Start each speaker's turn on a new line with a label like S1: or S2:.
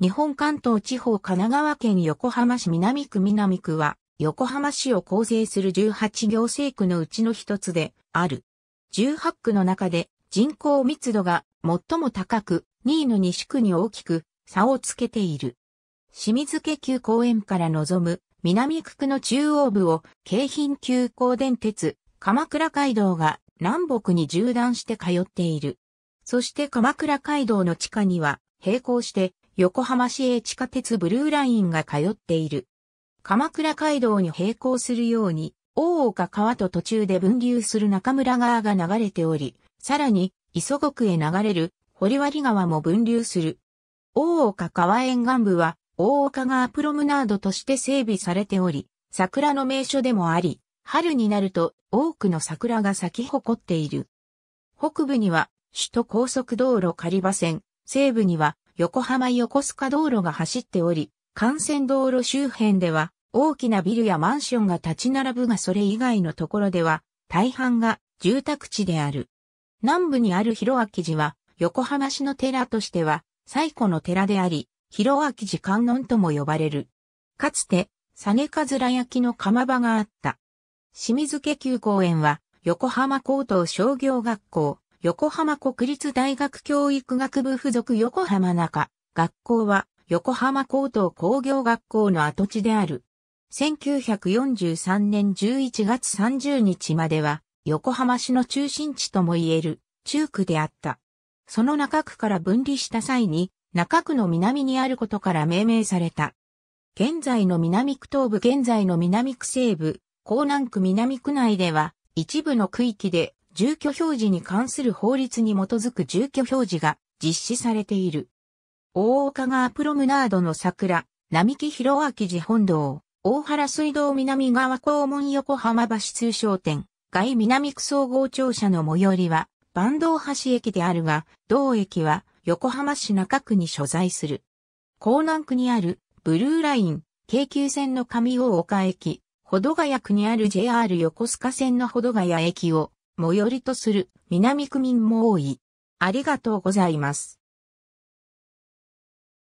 S1: 日本関東地方神奈川県横浜市南区南区は、横浜市を構成する18行政区のうちの一つである。18区の中で人口密度が最も高く、2位の西区に大きく差をつけている。清水家急公園から望む南区区の中央部を京浜急行電鉄鎌倉街道が南北に縦断して通っている。そして鎌倉街道の地下には並行して横浜市営地下鉄ブルーラインが通っている。鎌倉街道に並行するように、大岡川と途中で分流する中村川が流れており、さらに、磯国へ流れる堀割川も分流する。大岡川沿岸部は、大岡川プロムナードとして整備されており、桜の名所でもあり、春になると多くの桜が咲き誇っている。北部には首都高速道路狩場線、西部には横浜横須賀道路が走っており、幹線道路周辺では大きなビルやマンションが立ち並ぶがそれ以外のところでは大半が住宅地である。南部にある広明寺は横浜市の寺としては最古の寺であり、広明寺観音とも呼ばれる。かつて、サネカズラ焼きの釜場があった。清水家急公園は横浜高等商業学校、横浜国立大学教育学部附属横浜中学校は横浜高等工業学校の跡地である。1943年11月30日までは横浜市の中心地ともいえる中区であった。その中区から分離した際に中区の南にあることから命名された。現在の南区東部現在の南区西部、江南区南区内では一部の区域で住居表示に関する法律に基づく住居表示が実施されている。大岡川プロムナードの桜、並木広明寺本堂、大原水道南側公門横浜橋通商店、外南区総合庁舎の最寄りは、坂東橋駅であるが、同駅は横浜市中区に所在する。港南区にあるブルーライン、京急線の上大岡駅、保土ヶ谷区にある JR 横須賀線の保土ヶ谷駅を最寄りとする南区民も多い。ありがとうございます。